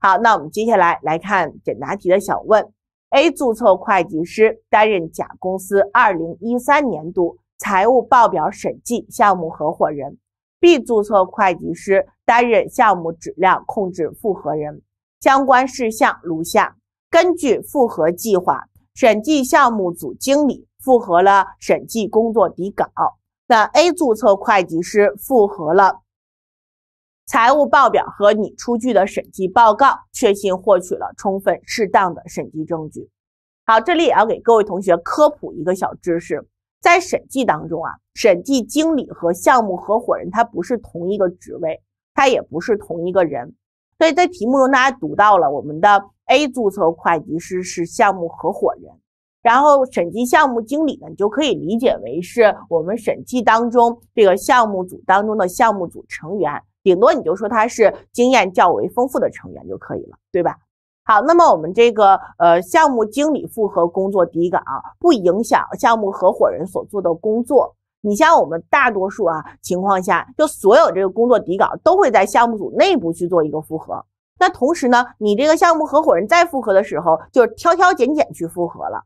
好，那我们接下来来看简答题的小问：A 注册会计师担任甲公司2013年度财务报表审计项目合伙人，B 注册会计师。担任项目质量控制复核人，相关事项如下：根据复核计划，审计项目组经理复核了审计工作底稿，那 A 注册会计师复核了财务报表和你出具的审计报告，确信获取了充分适当的审计证据。好，这里也要给各位同学科普一个小知识：在审计当中啊，审计经理和项目合伙人他不是同一个职位。他也不是同一个人，所以在题目中大家读到了我们的 A 注册会计师是项目合伙人，然后审计项目经理呢，你就可以理解为是我们审计当中这个项目组当中的项目组成员，顶多你就说他是经验较为丰富的成员就可以了，对吧？好，那么我们这个呃项目经理复核工作，第一个啊，不影响项目合伙人所做的工作。你像我们大多数啊情况下，就所有这个工作底稿都会在项目组内部去做一个复核。那同时呢，你这个项目合伙人再复核的时候，就是挑挑拣拣去复核了。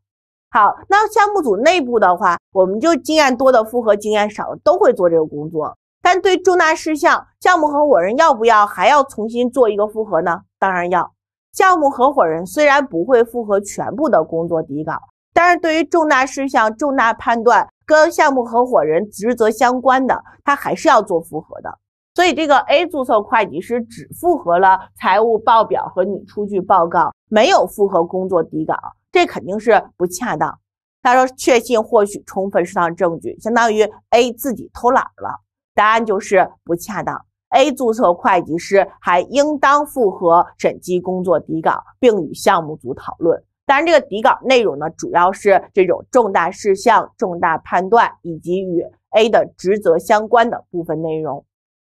好，那项目组内部的话，我们就经验多的复核，经验少的都会做这个工作。但对重大事项，项目合伙人要不要还要重新做一个复核呢？当然要。项目合伙人虽然不会复核全部的工作底稿。但是对于重大事项、重大判断跟项目合伙人职责相关的，他还是要做复核的。所以这个 A 注册会计师只复核了财务报表和你出具报告，没有复核工作底稿，这肯定是不恰当。他说确信获取充分适当证据，相当于 A 自己偷懒了。答案就是不恰当。A 注册会计师还应当复核审计工作底稿，并与项目组讨论。当然，这个底稿内容呢，主要是这种重大事项、重大判断以及与 A 的职责相关的部分内容。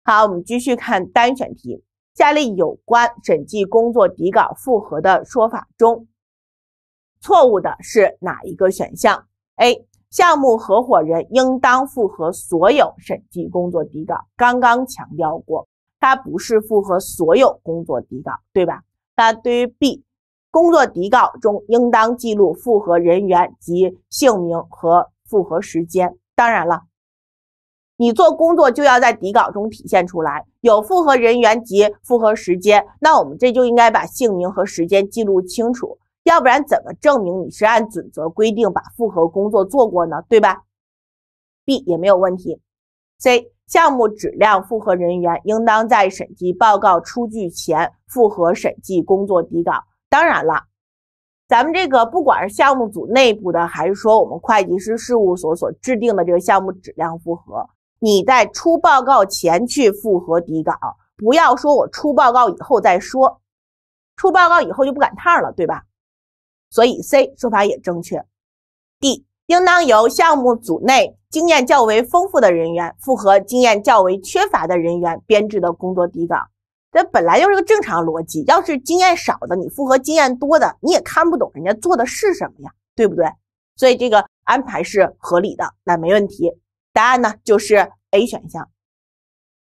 好，我们继续看单选题。下列有关审计工作底稿复核的说法中，错误的是哪一个选项？A. 项目合伙人应当复核所有审计工作底稿。刚刚强调过，它不是复核所有工作底稿，对吧？那对于 B。工作底稿中应当记录复核人员及姓名和复核时间。当然了，你做工作就要在底稿中体现出来，有复核人员及复核时间，那我们这就应该把姓名和时间记录清楚，要不然怎么证明你是按准则规定把复核工作做过呢？对吧？B 也没有问题。C 项目质量复核人员应当在审计报告出具前复核审计工作底稿。当然了，咱们这个不管是项目组内部的，还是说我们会计师事务所所制定的这个项目质量复核，你在出报告前去复核底稿，不要说我出报告以后再说，出报告以后就不赶趟了，对吧？所以 C 说法也正确。D 应当由项目组内经验较为丰富的人员复核经验较为缺乏的人员编制的工作底稿。这本来就是个正常逻辑，要是经验少的，你复合经验多的，你也看不懂人家做的是什么呀，对不对？所以这个安排是合理的，那没问题。答案呢就是 A 选项。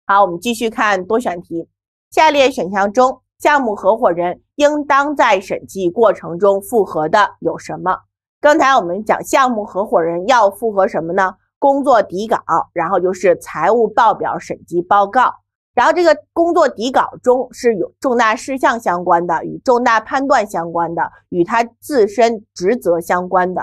好，我们继续看多选题。下列选项中，项目合伙人应当在审计过程中复核的有什么？刚才我们讲，项目合伙人要复核什么呢？工作底稿，然后就是财务报表审计报告。然后这个工作底稿中是有重大事项相关的、与重大判断相关的、与他自身职责相关的。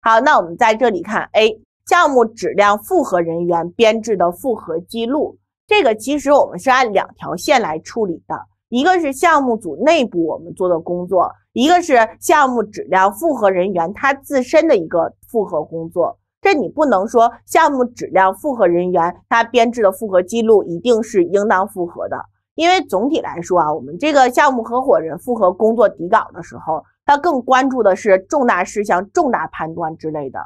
好，那我们在这里看 A 项目质量复核人员编制的复核记录，这个其实我们是按两条线来处理的，一个是项目组内部我们做的工作，一个是项目质量复核人员他自身的一个复核工作。这你不能说项目质量复核人员他编制的复核记录一定是应当复核的，因为总体来说啊，我们这个项目合伙人复核工作底稿的时候，他更关注的是重大事项、重大判断之类的；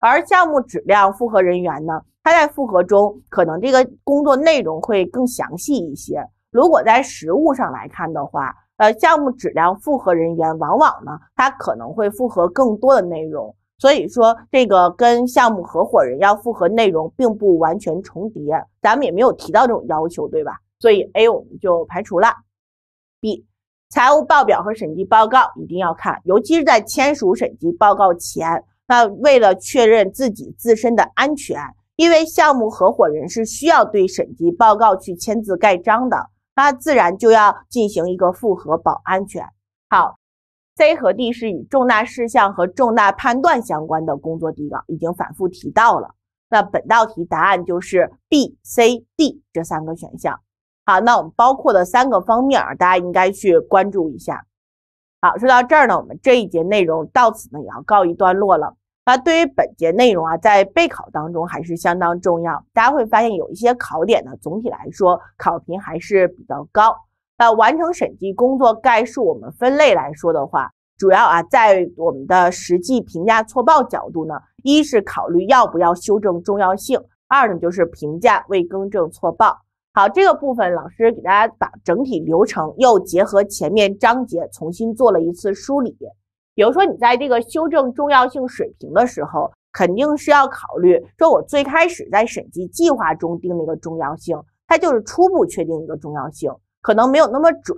而项目质量复核人员呢，他在复核中可能这个工作内容会更详细一些。如果在实务上来看的话，呃，项目质量复核人员往往呢，他可能会复核更多的内容。所以说，这个跟项目合伙人要复核内容并不完全重叠，咱们也没有提到这种要求，对吧？所以 A 我们就排除了。B 财务报表和审计报告一定要看，尤其是在签署审计报告前，那为了确认自己自身的安全，因为项目合伙人是需要对审计报告去签字盖章的，那自然就要进行一个复核保安全。好。C 和 D 是与重大事项和重大判断相关的工作底稿，已经反复提到了。那本道题答案就是 B、C、D 这三个选项。好，那我们包括的三个方面啊，大家应该去关注一下。好，说到这儿呢，我们这一节内容到此呢也要告一段落了。那对于本节内容啊，在备考当中还是相当重要。大家会发现有一些考点呢，总体来说考评还是比较高。那完成审计工作概述，我们分类来说的话，主要啊，在我们的实际评价错报角度呢，一是考虑要不要修正重要性，二呢就是评价未更正错报。好，这个部分老师给大家把整体流程又结合前面章节重新做了一次梳理。比如说你在这个修正重要性水平的时候，肯定是要考虑说，我最开始在审计计划中定那个重要性，它就是初步确定一个重要性。可能没有那么准，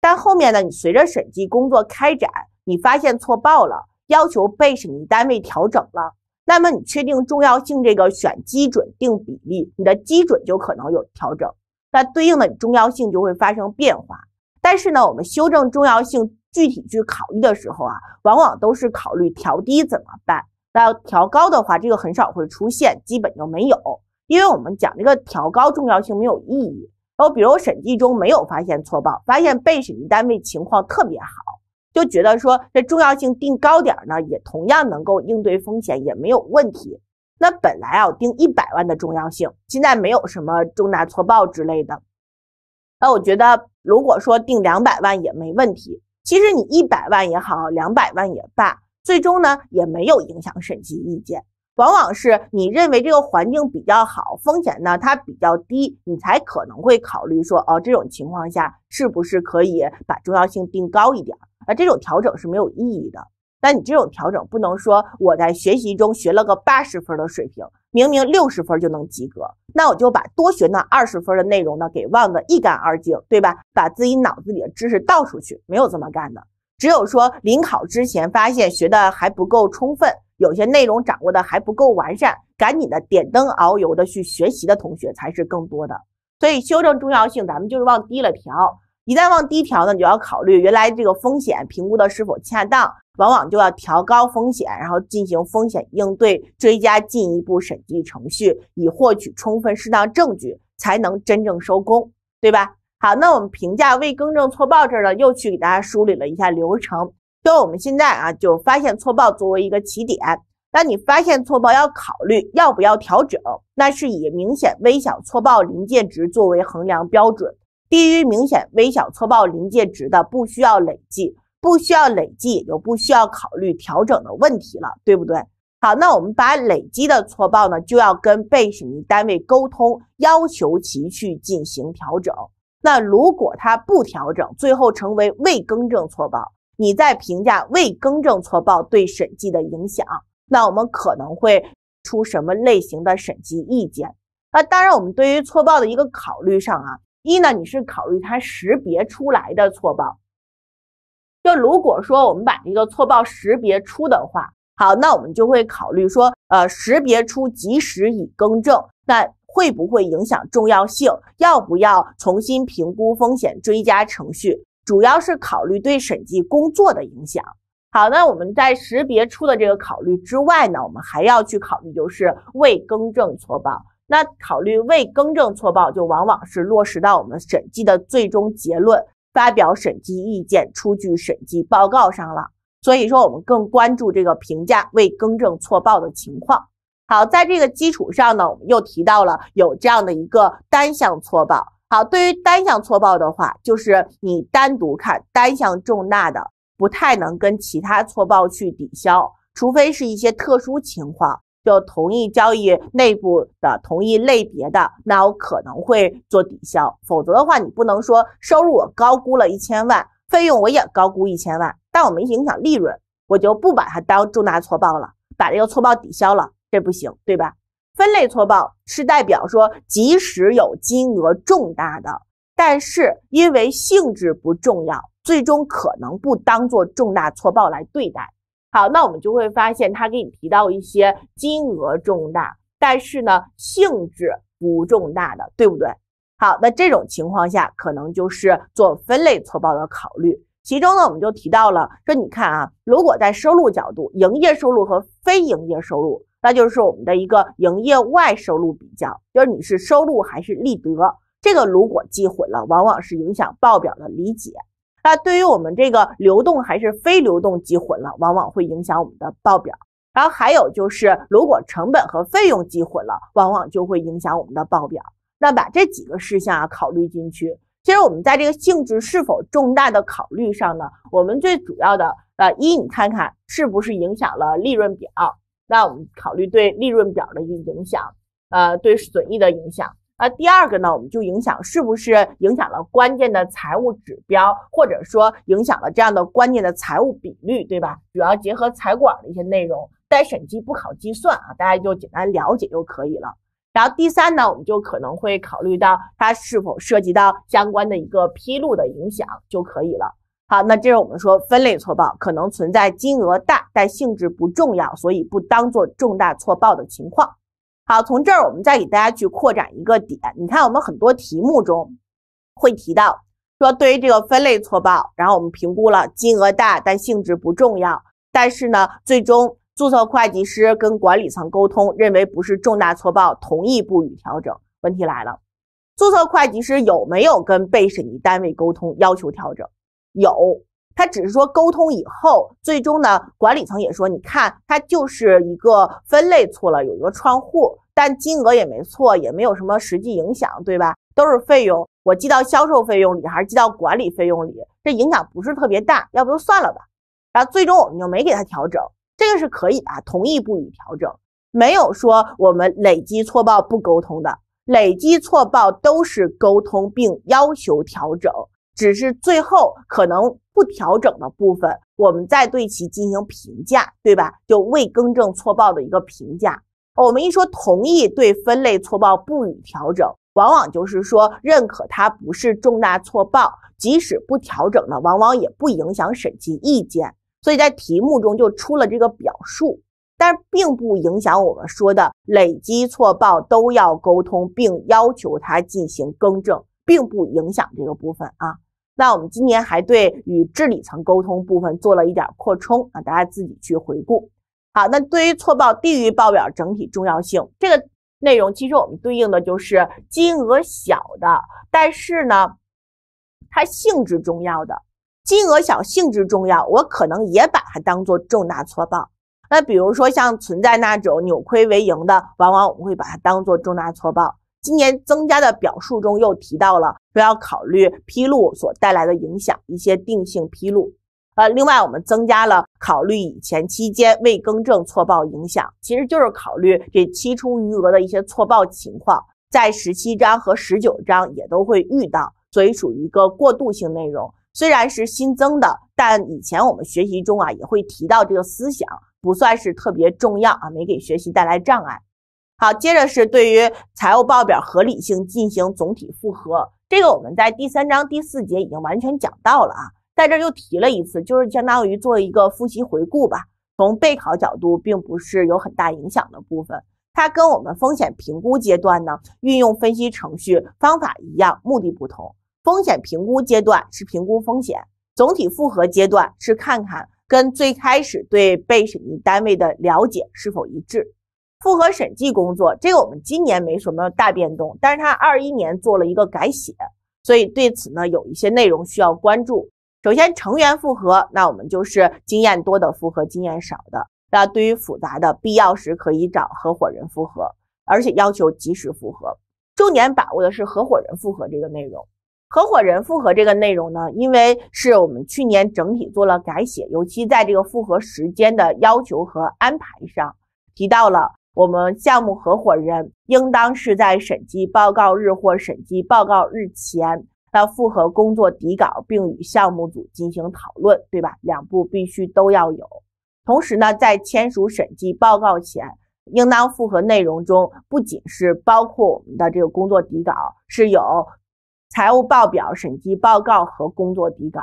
但后面呢？你随着审计工作开展，你发现错报了，要求被审计单位调整了，那么你确定重要性这个选基准定比例，你的基准就可能有调整，那对应的你重要性就会发生变化。但是呢，我们修正重要性具体去考虑的时候啊，往往都是考虑调低怎么办？那要调高的话，这个很少会出现，基本就没有，因为我们讲这个调高重要性没有意义。然后，比如审计中没有发现错报，发现被审计单位情况特别好，就觉得说这重要性定高点呢，也同样能够应对风险，也没有问题。那本来我定一百万的重要性，现在没有什么重大错报之类的。那我觉得，如果说定两百万也没问题。其实你一百万也好，两百万也罢，最终呢也没有影响审计意见。往往是你认为这个环境比较好，风险呢它比较低，你才可能会考虑说，哦，这种情况下是不是可以把重要性定高一点？而这种调整是没有意义的。但你这种调整不能说我在学习中学了个八十分的水平，明明六十分就能及格，那我就把多学那二十分的内容呢给忘得一干二净，对吧？把自己脑子里的知识倒出去，没有这么干的。只有说临考之前发现学的还不够充分。有些内容掌握的还不够完善，赶紧的点灯熬油的去学习的同学才是更多的。所以修正重要性，咱们就是往低了调。一旦往低调呢，你就要考虑原来这个风险评估的是否恰当，往往就要调高风险，然后进行风险应对，追加进一步审计程序，以获取充分适当证据，才能真正收工，对吧？好，那我们评价未更正错报这儿呢，又去给大家梳理了一下流程。所以我们现在啊，就发现错报作为一个起点。那你发现错报要考虑要不要调整，那是以明显微小错报临界值作为衡量标准。低于明显微小错报临界值的，不需要累计，不需要累计，也就不需要考虑调整的问题了，对不对？好，那我们把累积的错报呢，就要跟被审计单位沟通，要求其去进行调整。那如果他不调整，最后成为未更正错报。你在评价未更正错报对审计的影响，那我们可能会出什么类型的审计意见？那当然，我们对于错报的一个考虑上啊，一呢，你是考虑它识别出来的错报。就如果说我们把这个错报识别出的话，好，那我们就会考虑说，呃，识别出及时已更正，那会不会影响重要性？要不要重新评估风险，追加程序？主要是考虑对审计工作的影响。好，那我们在识别出的这个考虑之外呢，我们还要去考虑就是未更正错报。那考虑未更正错报，就往往是落实到我们审计的最终结论、发表审计意见、出具审计报告上了。所以说，我们更关注这个评价未更正错报的情况。好，在这个基础上呢，我们又提到了有这样的一个单项错报。好，对于单项错报的话，就是你单独看单项重大的，不太能跟其他错报去抵消，除非是一些特殊情况，就同一交易内部的同一类别的，那我可能会做抵消。否则的话，你不能说收入我高估了一千万，费用我也高估一千万，但我没影响利润，我就不把它当重大错报了，把这个错报抵消了，这不行，对吧？分类错报是代表说，即使有金额重大的，但是因为性质不重要，最终可能不当做重大错报来对待。好，那我们就会发现，他给你提到一些金额重大，但是呢，性质不重大的，对不对？好，那这种情况下，可能就是做分类错报的考虑。其中呢，我们就提到了说，你看啊，如果在收入角度，营业收入和非营业收入。那就是我们的一个营业外收入比较，就是你是收入还是利得，这个如果记混了，往往是影响报表的理解。那对于我们这个流动还是非流动记混了，往往会影响我们的报表。然后还有就是，如果成本和费用记混了，往往就会影响我们的报表。那把这几个事项啊考虑进去，其实我们在这个性质是否重大的考虑上呢，我们最主要的呃一，你看看是不是影响了利润表。那我们考虑对利润表的一个影响，呃，对损益的影响。那第二个呢，我们就影响是不是影响了关键的财务指标，或者说影响了这样的关键的财务比率，对吧？主要结合财管的一些内容，待审计不考计算啊，大家就简单了解就可以了。然后第三呢，我们就可能会考虑到它是否涉及到相关的一个披露的影响就可以了。好，那这是我们说分类错报可能存在金额大但性质不重要，所以不当做重大错报的情况。好，从这儿我们再给大家去扩展一个点。你看，我们很多题目中会提到说，对于这个分类错报，然后我们评估了金额大但性质不重要，但是呢，最终注册会计师跟管理层沟通，认为不是重大错报，同意不予调整。问题来了，注册会计师有没有跟被审计单位沟通要求调整？有，他只是说沟通以后，最终呢，管理层也说，你看，它就是一个分类错了，有一个串户，但金额也没错，也没有什么实际影响，对吧？都是费用，我记到销售费用里还是记到管理费用里，这影响不是特别大，要不就算了吧。然后最终我们就没给他调整，这个是可以的，同意不予调整，没有说我们累积错报不沟通的，累积错报都是沟通并要求调整。只是最后可能不调整的部分，我们再对其进行评价，对吧？就未更正错报的一个评价。我们一说同意对分类错报不予调整，往往就是说认可它不是重大错报，即使不调整呢，往往也不影响审计意见。所以在题目中就出了这个表述，但是并不影响我们说的累积错报都要沟通并要求它进行更正，并不影响这个部分啊。那我们今年还对与治理层沟通部分做了一点扩充，啊，大家自己去回顾。好，那对于错报低于报表整体重要性这个内容，其实我们对应的就是金额小的，但是呢，它性质重要的，金额小性质重要，我可能也把它当做重大错报。那比如说像存在那种扭亏为盈的，往往我们会把它当做重大错报。今年增加的表述中又提到了，说要考虑披露所带来的影响，一些定性披露。呃，另外我们增加了考虑以前期间未更正错报影响，其实就是考虑这期初余额的一些错报情况，在十七章和十九章也都会遇到，所以属于一个过渡性内容。虽然是新增的，但以前我们学习中啊也会提到这个思想，不算是特别重要啊，没给学习带来障碍。好，接着是对于财务报表合理性进行总体复核，这个我们在第三章第四节已经完全讲到了啊，在这儿又提了一次，就是相当于做一个复习回顾吧。从备考角度，并不是有很大影响的部分。它跟我们风险评估阶段呢，运用分析程序方法一样，目的不同。风险评估阶段是评估风险，总体复核阶段是看看跟最开始对被审计单位的了解是否一致。复合审计工作，这个我们今年没什么大变动，但是它二一年做了一个改写，所以对此呢有一些内容需要关注。首先，成员复合，那我们就是经验多的复合经验少的。那对于复杂的，必要时可以找合伙人复合，而且要求及时复合。重点把握的是合伙人复合这个内容。合伙人复合这个内容呢，因为是我们去年整体做了改写，尤其在这个复合时间的要求和安排上提到了。我们项目合伙人应当是在审计报告日或审计报告日前，要复核工作底稿，并与项目组进行讨论，对吧？两步必须都要有。同时呢，在签署审计报告前，应当复核内容中不仅是包括我们的这个工作底稿，是有财务报表、审计报告和工作底稿。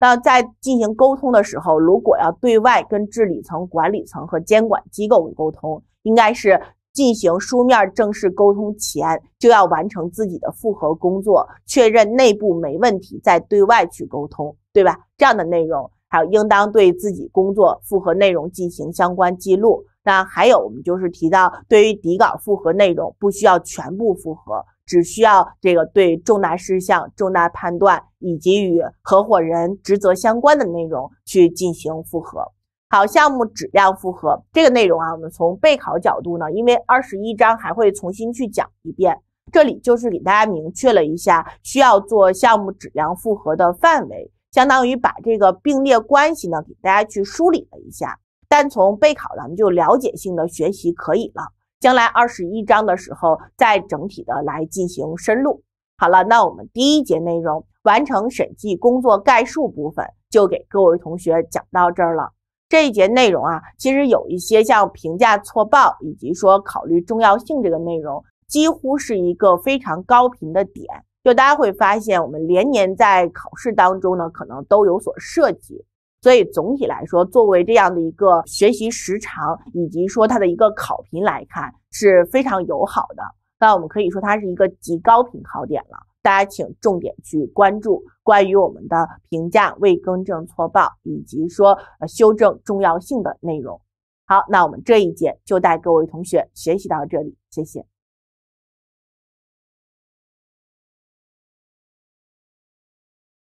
那在进行沟通的时候，如果要对外跟治理层、管理层和监管机构沟通。应该是进行书面正式沟通前，就要完成自己的复核工作，确认内部没问题，再对外去沟通，对吧？这样的内容，还有应当对自己工作复核内容进行相关记录。那还有，我们就是提到，对于底稿复核内容，不需要全部复核，只需要这个对重大事项、重大判断以及与合伙人职责相关的内容去进行复核。好，项目质量复核这个内容啊，我们从备考角度呢，因为二十一章还会重新去讲一遍，这里就是给大家明确了一下需要做项目质量复核的范围，相当于把这个并列关系呢给大家去梳理了一下。但从备考，咱们就了解性的学习可以了，将来二十一章的时候再整体的来进行深入。好了，那我们第一节内容完成审计工作概述部分，就给各位同学讲到这儿了。这一节内容啊，其实有一些像评价错报以及说考虑重要性这个内容，几乎是一个非常高频的点。就大家会发现，我们连年在考试当中呢，可能都有所涉及。所以总体来说，作为这样的一个学习时长以及说它的一个考评来看，是非常友好的。那我们可以说，它是一个极高频考点了。大家请重点去关注关于我们的评价未更正错报以及说修正重要性的内容。好，那我们这一节就带各位同学学习到这里，谢谢。